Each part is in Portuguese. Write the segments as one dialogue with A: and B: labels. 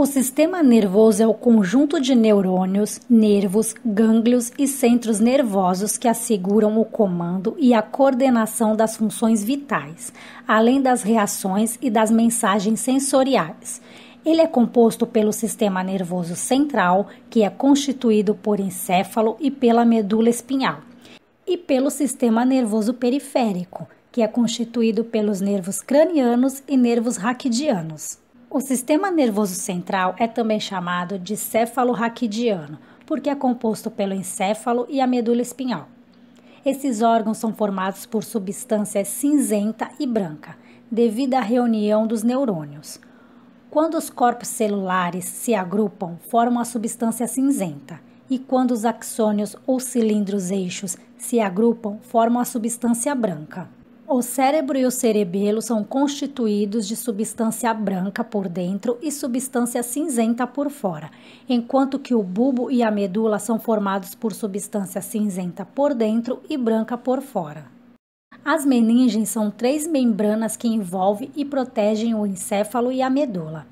A: O sistema nervoso é o conjunto de neurônios, nervos, gânglios e centros nervosos que asseguram o comando e a coordenação das funções vitais, além das reações e das mensagens sensoriais. Ele é composto pelo sistema nervoso central, que é constituído por encéfalo e pela medula espinhal, e pelo sistema nervoso periférico, que é constituído pelos nervos cranianos e nervos raquidianos. O sistema nervoso central é também chamado de céfalo raquidiano, porque é composto pelo encéfalo e a medula espinhal. Esses órgãos são formados por substâncias cinzenta e branca, devido à reunião dos neurônios. Quando os corpos celulares se agrupam, formam a substância cinzenta, e quando os axônios ou cilindros eixos se agrupam, formam a substância branca. O cérebro e o cerebelo são constituídos de substância branca por dentro e substância cinzenta por fora, enquanto que o bulbo e a medula são formados por substância cinzenta por dentro e branca por fora. As meninges são três membranas que envolvem e protegem o encéfalo e a medula.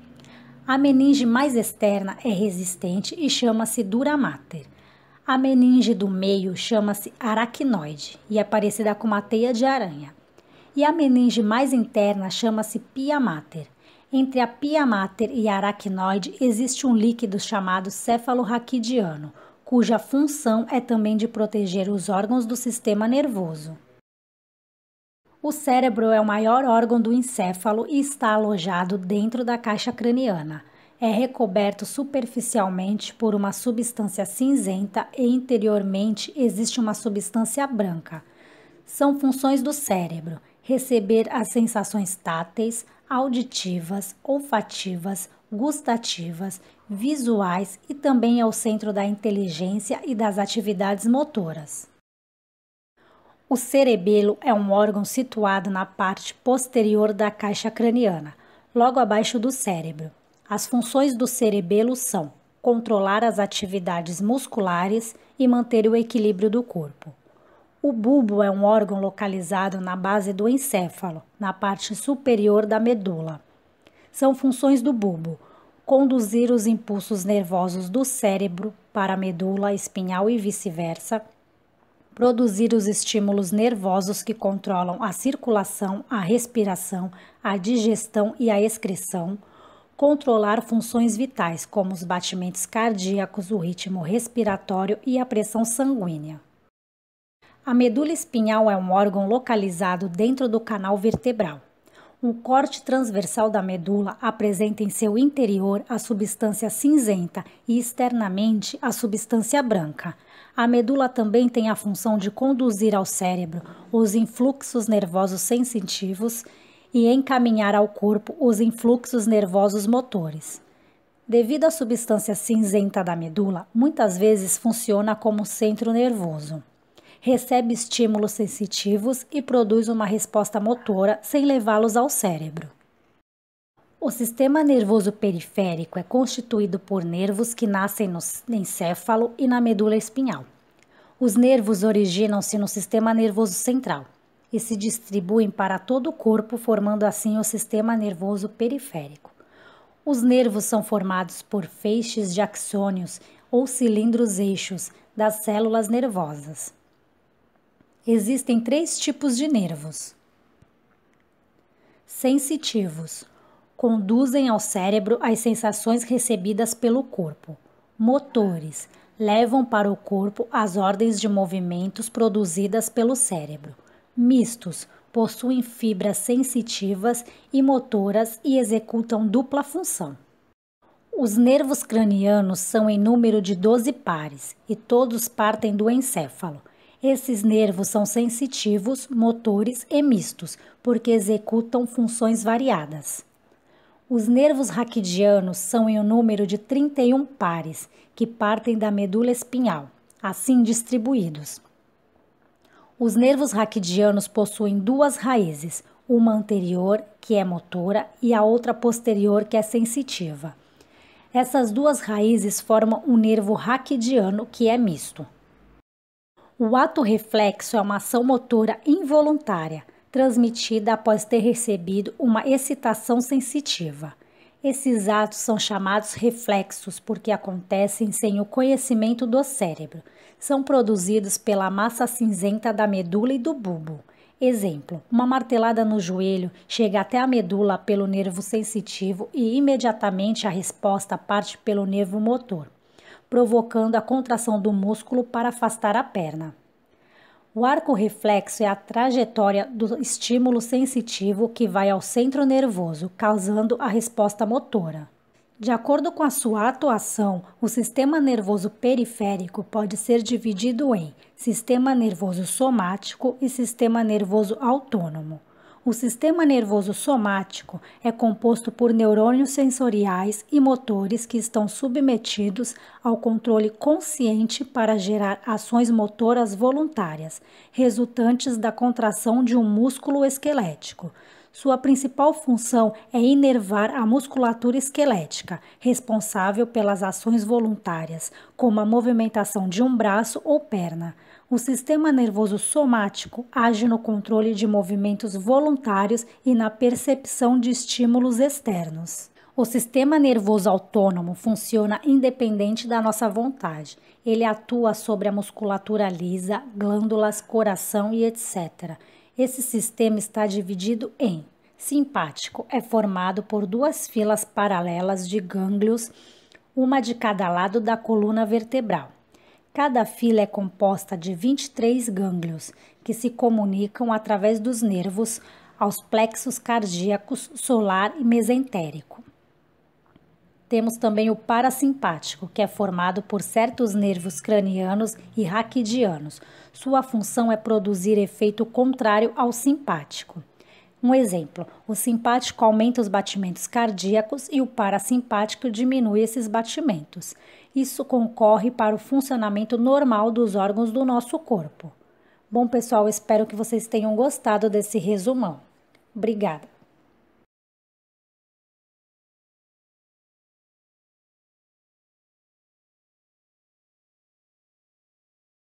A: A meninge mais externa é resistente e chama-se dura mater. A meninge do meio chama-se aracnoide e é parecida com uma teia de aranha e a meninge mais interna chama-se pia mater. Entre a pia mater e a aracnoide existe um líquido chamado céfalo-raquidiano, cuja função é também de proteger os órgãos do sistema nervoso. O cérebro é o maior órgão do encéfalo e está alojado dentro da caixa craniana. É recoberto superficialmente por uma substância cinzenta e interiormente existe uma substância branca. São funções do cérebro receber as sensações táteis, auditivas, olfativas, gustativas, visuais e também é o centro da inteligência e das atividades motoras. O cerebelo é um órgão situado na parte posterior da caixa craniana, logo abaixo do cérebro. As funções do cerebelo são controlar as atividades musculares e manter o equilíbrio do corpo. O bulbo é um órgão localizado na base do encéfalo, na parte superior da medula. São funções do bulbo: conduzir os impulsos nervosos do cérebro para a medula espinhal e vice-versa, produzir os estímulos nervosos que controlam a circulação, a respiração, a digestão e a excreção, controlar funções vitais como os batimentos cardíacos, o ritmo respiratório e a pressão sanguínea. A medula espinhal é um órgão localizado dentro do canal vertebral. Um corte transversal da medula apresenta em seu interior a substância cinzenta e externamente a substância branca. A medula também tem a função de conduzir ao cérebro os influxos nervosos sensitivos e encaminhar ao corpo os influxos nervosos motores. Devido à substância cinzenta da medula, muitas vezes funciona como centro nervoso recebe estímulos sensitivos e produz uma resposta motora sem levá-los ao cérebro. O sistema nervoso periférico é constituído por nervos que nascem no encéfalo e na medula espinhal. Os nervos originam-se no sistema nervoso central e se distribuem para todo o corpo, formando assim o sistema nervoso periférico. Os nervos são formados por feixes de axônios ou cilindros eixos das células nervosas existem três tipos de nervos: sensitivos conduzem ao cérebro as sensações recebidas pelo corpo, motores levam para o corpo as ordens de movimentos produzidas pelo cérebro. Mistos possuem fibras sensitivas e motoras e executam dupla função. Os nervos cranianos são em número de 12 pares e todos partem do encéfalo, esses nervos são sensitivos, motores e mistos, porque executam funções variadas. Os nervos raquidianos são em um número de 31 pares, que partem da medula espinhal, assim distribuídos. Os nervos raquidianos possuem duas raízes, uma anterior, que é motora, e a outra posterior, que é sensitiva. Essas duas raízes formam o um nervo raquidiano, que é misto. O ato reflexo é uma ação motora involuntária, transmitida após ter recebido uma excitação sensitiva. Esses atos são chamados reflexos porque acontecem sem o conhecimento do cérebro. São produzidos pela massa cinzenta da medula e do bulbo. Exemplo: uma martelada no joelho chega até a medula pelo nervo sensitivo e imediatamente a resposta parte pelo nervo motor provocando a contração do músculo para afastar a perna. O arco reflexo é a trajetória do estímulo sensitivo que vai ao centro nervoso, causando a resposta motora. De acordo com a sua atuação, o sistema nervoso periférico pode ser dividido em sistema nervoso somático e sistema nervoso autônomo. O sistema nervoso somático é composto por neurônios sensoriais e motores que estão submetidos ao controle consciente para gerar ações motoras voluntárias, resultantes da contração de um músculo esquelético. Sua principal função é inervar a musculatura esquelética, responsável pelas ações voluntárias, como a movimentação de um braço ou perna. O sistema nervoso somático age no controle de movimentos voluntários e na percepção de estímulos externos. O sistema nervoso autônomo funciona independente da nossa vontade. Ele atua sobre a musculatura lisa, glândulas, coração e etc. Esse sistema está dividido em simpático, é formado por duas filas paralelas de gânglios, uma de cada lado da coluna vertebral Cada fila é composta de 23 gânglios, que se comunicam através dos nervos aos plexos cardíacos solar e mesentérico. Temos também o parasimpático, que é formado por certos nervos cranianos e raquidianos. Sua função é produzir efeito contrário ao simpático. Um exemplo: o simpático aumenta os batimentos cardíacos e o parasimpático diminui esses batimentos isso concorre para o funcionamento normal dos órgãos do nosso corpo. Bom, pessoal, espero que vocês tenham gostado desse resumão. Obrigada!